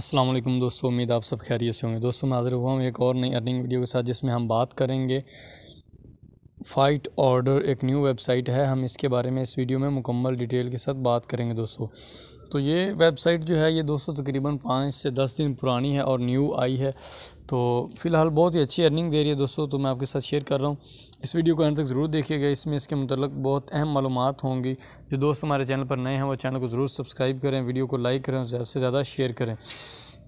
असलम दोस्तों उम्मीद आप सब खैरियत से होंगे दोस्तों मैं हाज़िर हुआ हूँ एक और नई अर्निंग वीडियो के साथ जिसमें हम बात करेंगे फ़ाइट ऑर्डर एक न्यू वेबसाइट है हम इसके बारे में इस वीडियो में मुकम्मल डिटेल के साथ बात करेंगे दोस्तों तो ये वेबसाइट जो है ये दोस्तों तकरीबन पाँच से दस दिन पुरानी है और न्यू आई है तो फ़िलहाल बहुत ही अच्छी अर्निंग दे रही है दोस्तों तो मैं आपके साथ शेयर कर रहा हूँ इस वीडियो को अंत तक ज़रूर देखिएगा इसमें इसके मतलब बहुत अहम मालूम होंगी जो दोस्त हमारे चैनल पर नए हैं वो चैनल को ज़रूर सब्सक्राइब करें वीडियो को लाइक करें और ज़्यादा से ज़्यादा शेयर करें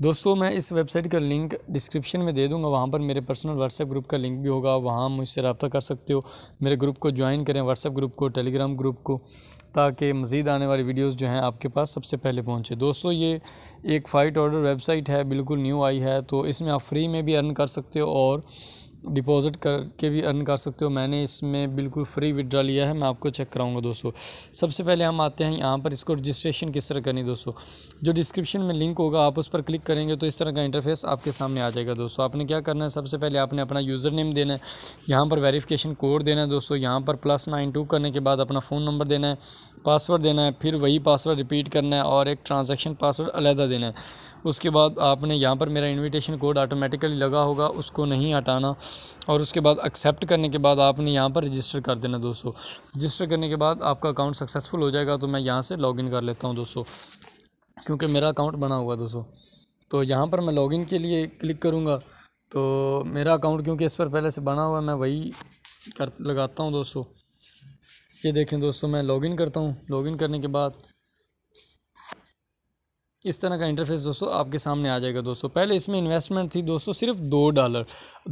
दोस्तों मैं इस वेबसाइट का लिंक डिस्क्रिप्शन में दे दूंगा वहाँ पर मेरे पर्सनल व्हाट्सएप ग्रुप का लिंक भी होगा वहाँ मुझसे रब्ता कर सकते हो मेरे ग्रुप को ज्वाइन करें व्हाट्सएप ग्रुप को टेलीग्राम ग्रुप को ताकि मज़ीद आने वाली वीडियोस जो हैं आपके पास सबसे पहले पहुँचे दोस्तों ये एक फ़ाइट ऑर्डर वेबसाइट है बिल्कुल न्यू आई है तो इसमें आप फ्री में भी अर्न कर सकते हो और डिपॉज़िट करके भी अर्न कर सकते हो मैंने इसमें बिल्कुल फ्री विड्रा लिया है मैं आपको चेक कराऊंगा दोस्तों सबसे पहले हम आते हैं यहाँ पर इसको रजिस्ट्रेशन किस तरह करनी दोस्तों जो डिस्क्रिप्शन में लिंक होगा आप उस पर क्लिक करेंगे तो इस तरह का इंटरफेस आपके सामने आ जाएगा दोस्तों आपने क्या करना है सबसे पहले आपने अपना यूज़र नेम देना है यहाँ पर वेरीफिकेशन कोड देना है दोस्तों यहाँ पर प्लस नाइन टू करने के बाद अपना फ़ोन नंबर देना है पासवर्ड देना है फिर वही पासवर्ड रिपीट करना है और एक ट्रांजेक्शन पासवर्ड अलहदा देना है उसके बाद आपने यहाँ पर मेरा इनविटेशन कोड ऑटोमेटिकली लगा होगा उसको नहीं हटाना और उसके बाद एक्सेप्ट करने के बाद आपने यहाँ पर रजिस्टर कर देना दोस्तों रजिस्टर करने के बाद आपका अकाउंट सक्सेसफुल हो जाएगा तो मैं यहाँ से लॉगिन कर लेता हूँ दोस्तों क्योंकि मेरा अकाउंट बना हुआ दोस्तों तो यहाँ पर मैं लॉगिन के लिए क्लिक करूँगा तो मेरा अकाउंट क्योंकि इस पर पहले से बना हुआ है मैं वही कर लगाता हूँ दोस्तों ये देखें दोस्तों मैं लॉगिन करता हूँ लॉगिन करने के बाद इस तरह का इंटरफेस दोस्तों आपके सामने आ जाएगा दोस्तों पहले इसमें इन्वेस्टमेंट थी दोस्तों सिर्फ दो डॉलर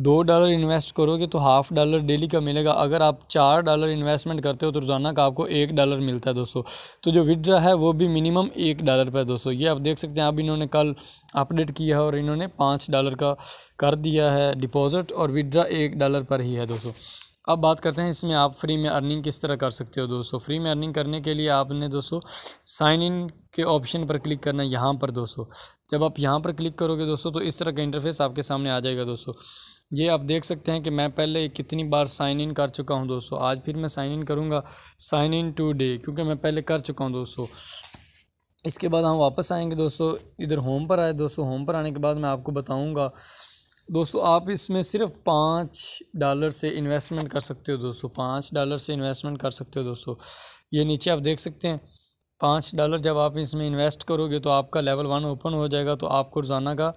दो डॉलर इन्वेस्ट करोगे तो हाफ डॉलर डेली का मिलेगा अगर आप चार डॉलर इन्वेस्टमेंट करते हो तो रोज़ाना का आपको एक डॉलर मिलता है दोस्तों तो जो विड्रा है वो भी मिनिमम एक डॉलर पर दोस्तों ये आप देख सकते हैं अब इन्होंने कल अपडेट किया है और इन्होंने पाँच डॉलर का कर दिया है डिपॉज़िट और विड्रा एक डॉलर पर ही है दोस्तों अब बात करते हैं इसमें आप फ्री में अर्निंग किस तरह कर सकते हो दोस्तों फ्री में अर्निंग करने के लिए आपने दोस्तों साइन इन के ऑप्शन पर क्लिक करना है यहाँ पर दोस्तों जब आप यहाँ पर क्लिक करोगे दोस्तों तो इस तरह का इंटरफेस आपके सामने आ जाएगा दोस्तों ये आप देख सकते हैं कि मैं पहले कितनी बार साइन इन कर चुका हूँ दोस्तों आज फिर मैं साइन इन करूँगा साइन इन टू डे क्योंकि मैं पहले कर चुका हूँ दोस्तों इसके बाद हम वापस आएँगे दोस्तों इधर होम पर आए दोस्तों होम पर आने के बाद मैं आपको बताऊँगा दोस्तों आप इसमें सिर्फ पाँच डॉलर से इन्वेस्टमेंट कर सकते हो दोस्तों पाँच डॉलर से इन्वेस्टमेंट कर सकते हो दोस्तों ये नीचे आप देख सकते हैं पाँच डॉलर जब आप इसमें इन्वेस्ट करोगे तो आपका लेवल वन ओपन हो जाएगा तो आपको रोज़ाना का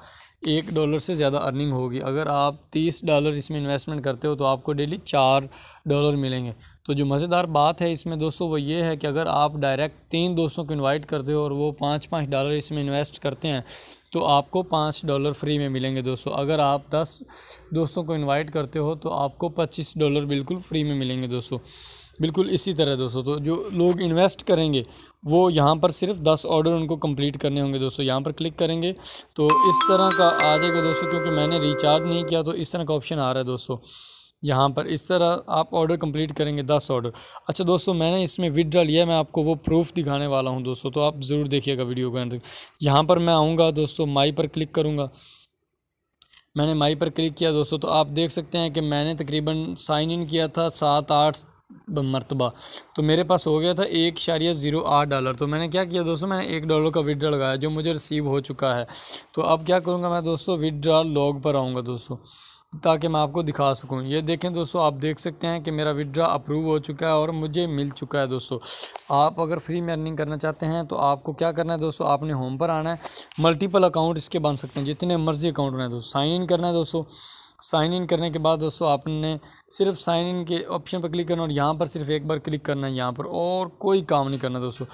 एक डॉलर से ज़्यादा अर्निंग होगी अगर आप तीस डॉलर इसमें इन्वेस्टमेंट करते हो तो आपको डेली चार डॉलर मिलेंगे तो जो मज़ेदार बात है इसमें दोस्तों वो ये है कि अगर आप डायरेक्ट तीन दोस्तों को इनवाइट करते हो और वो पाँच पाँच डॉलर इसमें इन्वेस्ट करते हैं तो आपको पाँच डॉलर फ्री में मिलेंगे दोस्तों अगर आप दस दोस्तों को इन्वाइट करते हो तो आपको पच्चीस डॉलर बिल्कुल फ्री में मिलेंगे दोस्तों बिल्कुल इसी तरह दोस्तों तो जो लोग इन्वेस्ट करेंगे वो यहाँ पर सिर्फ दस ऑर्डर उनको कंप्लीट करने होंगे दोस्तों यहाँ पर क्लिक करेंगे तो इस तरह का आ जाएगा दोस्तों क्योंकि मैंने रिचार्ज नहीं किया तो इस तरह का ऑप्शन आ रहा है दोस्तों यहाँ पर इस तरह आप ऑर्डर कंप्लीट करेंगे दस ऑर्डर अच्छा दोस्तों मैंने इसमें विदड्रा लिया मैं आपको वो प्रूफ दिखाने वाला हूँ दोस्तों तो आप ज़रूर देखिएगा वीडियो के अंदर यहाँ पर मैं आऊँगा दोस्तों माई पर क्लिक करूँगा मैंने माई पर क्लिक किया दोस्तों तो आप देख सकते हैं कि मैंने तकरीबन साइन इन किया था सात आठ मरतबा तो मेरे पास हो गया था एक शारिया ज़ीरो आठ डॉलर तो मैंने क्या किया दोस्तों मैंने एक डॉलर का विदड्रा लगाया जो मुझे रिसीव हो चुका है तो अब क्या करूँगा मैं दोस्तों विदड्रा लॉग पर आऊँगा दोस्तों ताकि मैं आपको दिखा सकूँ ये देखें दोस्तों आप देख सकते हैं कि मेरा विदड्रा अप्रूव हो चुका है और मुझे मिल चुका है दोस्तों आप अगर फ्री में अर्निंग करना चाहते हैं तो आपको क्या करना है दोस्तों आपने होम पर आना है मल्टीपल अकाउंट इसके बन सकते हैं जितने मर्जी अकाउंट बनाए दोस्तों साइन इन करना है दोस्तों साइन इन करने के बाद दोस्तों आपने सिर्फ साइन इन के ऑप्शन पर क्लिक करना और यहाँ पर सिर्फ एक बार क्लिक करना है यहाँ पर और कोई काम नहीं करना दोस्तों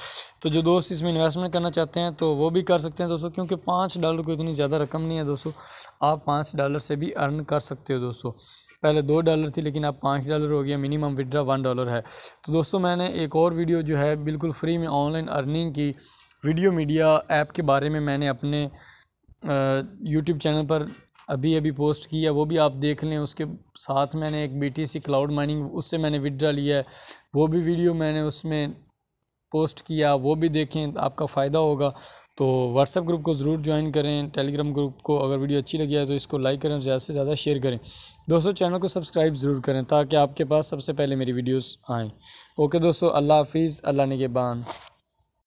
तो जो दोस्त इसमें इन्वेस्टमेंट करना चाहते हैं तो वो भी कर सकते हैं दोस्तों क्योंकि पाँच डॉलर को इतनी ज़्यादा रकम नहीं है दोस्तों आप पाँच डॉलर से भी अर्न कर सकते हो दोस्तों पहले दो डॉलर थी लेकिन अब पाँच डॉलर हो गया मिनिमम विड्रा वन डॉलर है तो दोस्तों मैंने एक और वीडियो जो है बिल्कुल फ्री में ऑनलाइन अर्निंग की वीडियो मीडिया ऐप के बारे में मैंने अपने यूट्यूब चैनल पर अभी अभी पोस्ट किया वो भी आप देख लें उसके साथ मैंने एक बीटीसी क्लाउड माइनिंग उससे मैंने विड्रा लिया है वो भी वीडियो मैंने उसमें पोस्ट किया वो भी देखें आपका फ़ायदा होगा तो व्हाट्सएप ग्रुप को ज़रूर ज्वाइन करें टेलीग्राम ग्रुप को अगर वीडियो अच्छी लगी है तो इसको लाइक करें ज़्यादा से ज़्यादा शेयर करें दोस्तों चैनल को सब्सक्राइब ज़रूर करें ताकि आपके पास सबसे पहले मेरी वीडियोस आएँ ओके दोस्तों अल्लाह हाफिज़ अल्लाह ने के बान